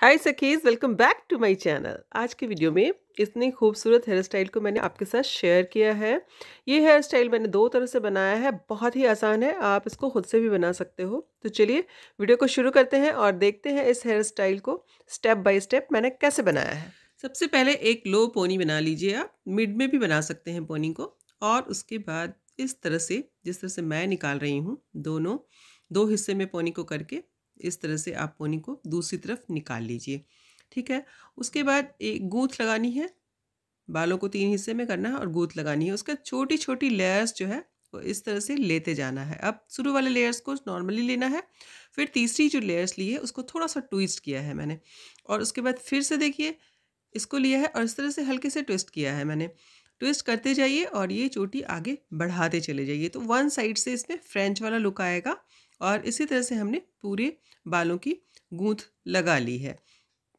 हाय सखीज welcome back to my channel आज के वीडियो में इतनी खूबसूरत हेयर स्टाइल को मैंने आपके साथ शेयर किया है ये हेयर स्टाइल मैंने दो तरह से बनाया है बहुत ही आसान है आप इसको खुद से भी बना सकते हो तो चलिए वीडियो को शुरू करते हैं और देखते हैं इस हेयर स्टाइल को स्टेप बाय स्टेप मैंने कैसे बनाया है सबसे पहले एक लो पोनी बना लीजिए आप मिड में भी बना सकते हैं पोनी को और उसके बाद इस तरह से जिस तरह से मैं निकाल रही हूँ दोनों दो हिस्से में पोनी को करके इस तरह से आप पोनी को दूसरी तरफ निकाल लीजिए ठीक है उसके बाद एक गूँथ लगानी है बालों को तीन हिस्से में करना है और गूँथ लगानी है उसका छोटी छोटी लेयर्स जो है वो इस तरह से लेते जाना है अब शुरू वाले लेयर्स को नॉर्मली लेना है फिर तीसरी जो लेयर्स ली है उसको थोड़ा सा ट्विस्ट किया है मैंने और उसके बाद फिर से देखिए इसको लिया है और इस तरह से हल्के से ट्विस्ट किया है मैंने ट्विस्ट करते जाइए और ये चोटी आगे बढ़ाते चले जाइए तो वन साइड से इसमें फ्रेंच वाला लुक आएगा और इसी तरह से हमने पूरे बालों की गूंथ लगा ली है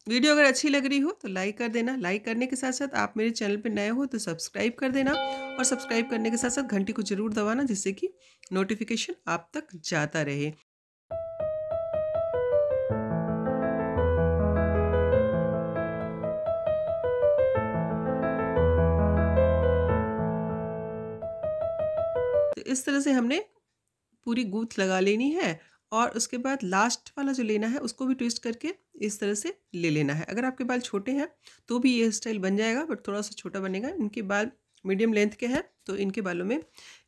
वीडियो अगर अच्छी लग रही हो तो लाइक कर देना लाइक करने के साथ साथ आप मेरे चैनल पर नए हो तो सब्सक्राइब कर देना और सब्सक्राइब करने के साथ साथ घंटी को जरूर दबाना जिससे कि नोटिफिकेशन आप तक जाता रहे तो इस तरह से हमने पूरी गूथ लगा लेनी है और उसके बाद लास्ट वाला जो लेना है उसको भी ट्विस्ट करके इस तरह से ले लेना है अगर आपके बाल छोटे हैं तो भी ये स्टाइल बन जाएगा बट थोड़ा सा छोटा बनेगा इनके बाल मीडियम लेंथ के हैं तो इनके बालों में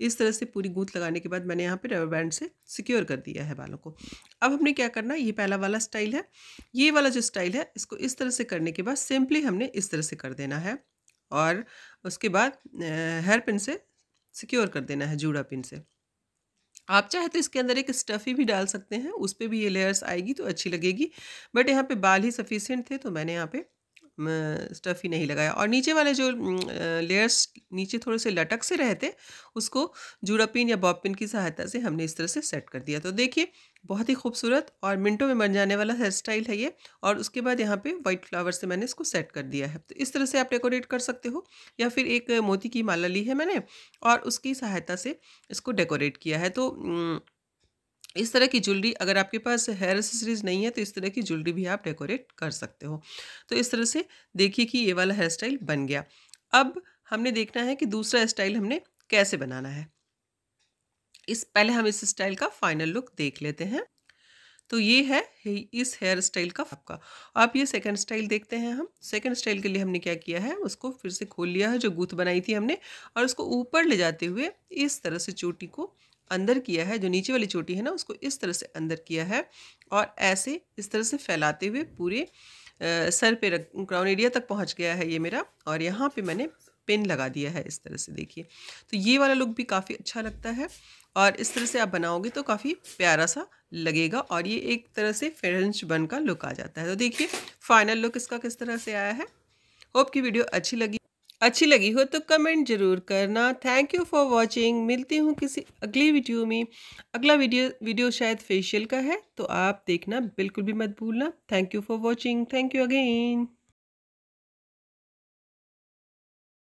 इस तरह से पूरी गूंथ लगाने के बाद मैंने यहाँ पे रबर बैंड से सिक्योर कर दिया है बालों को अब हमने क्या करना है ये पहला वाला स्टाइल है ये वाला जो स्टाइल है इसको इस तरह से करने के बाद सिंपली हमने इस तरह से कर देना है और उसके बाद हेयर पिन से सिक्योर कर देना है जूड़ा पिन से आप चाहे तो इसके अंदर एक स्टफ़ी भी डाल सकते हैं उस पर भी ये लेयर्स आएगी तो अच्छी लगेगी बट यहाँ पे बाल ही सफिशेंट थे तो मैंने यहाँ पे स्टफ़ ही नहीं लगाया और नीचे वाले जो लेयर्स नीचे थोड़े से लटक से रहे थे उसको जूड़ा पिन या बॉब पिन की सहायता से हमने इस तरह से सेट कर दिया तो देखिए बहुत ही खूबसूरत और मिनटों में बन जाने वाला हेयर स्टाइल है ये और उसके बाद यहाँ पे वाइट फ्लावर से मैंने इसको सेट कर दिया है तो इस तरह से आप डेकोरेट कर सकते हो या फिर एक मोती की माला ली है मैंने और उसकी सहायता से इसको डेकोरेट किया है तो इस तरह की ज्वेलरी अगर आपके पास हेयर एसेसरीज नहीं है तो इस तरह की ज्वेलरी भी आप डेकोरेट कर सकते हो तो इस तरह से देखिए कि ये वाला हेयर स्टाइल बन गया अब हमने देखना है कि दूसरा स्टाइल हमने कैसे बनाना है इस पहले हम इस स्टाइल का फाइनल लुक देख लेते हैं तो ये है इस हेयर स्टाइल का आपका आप ये सेकंड स्टाइल देखते हैं हम सेकंड स्टाइल के लिए हमने क्या किया है उसको फिर से खोल लिया है जो गूथ बनाई थी हमने और उसको ऊपर ले जाते हुए इस तरह से चोटी को अंदर किया है जो नीचे वाली चोटी है ना उसको इस तरह से अंदर किया है और ऐसे इस तरह से फैलाते हुए पूरे सर पे रख क्राउन एरिया तक पहुंच गया है ये मेरा और यहाँ पे मैंने पिन लगा दिया है इस तरह से देखिए तो ये वाला लुक भी काफ़ी अच्छा लगता है और इस तरह से आप बनाओगे तो काफ़ी प्यारा सा लगेगा और ये एक तरह से फ्रेंच बन का लुक आ जाता है तो देखिए फाइनल लुक इसका किस तरह से आया है होप की वीडियो अच्छी लगी अच्छी लगी हो तो कमेंट ज़रूर करना थैंक यू फॉर वॉचिंग मिलती हूँ किसी अगली वीडियो में अगला वीडियो वीडियो शायद फेशियल का है तो आप देखना बिल्कुल भी मत भूलना thank you for watching thank you again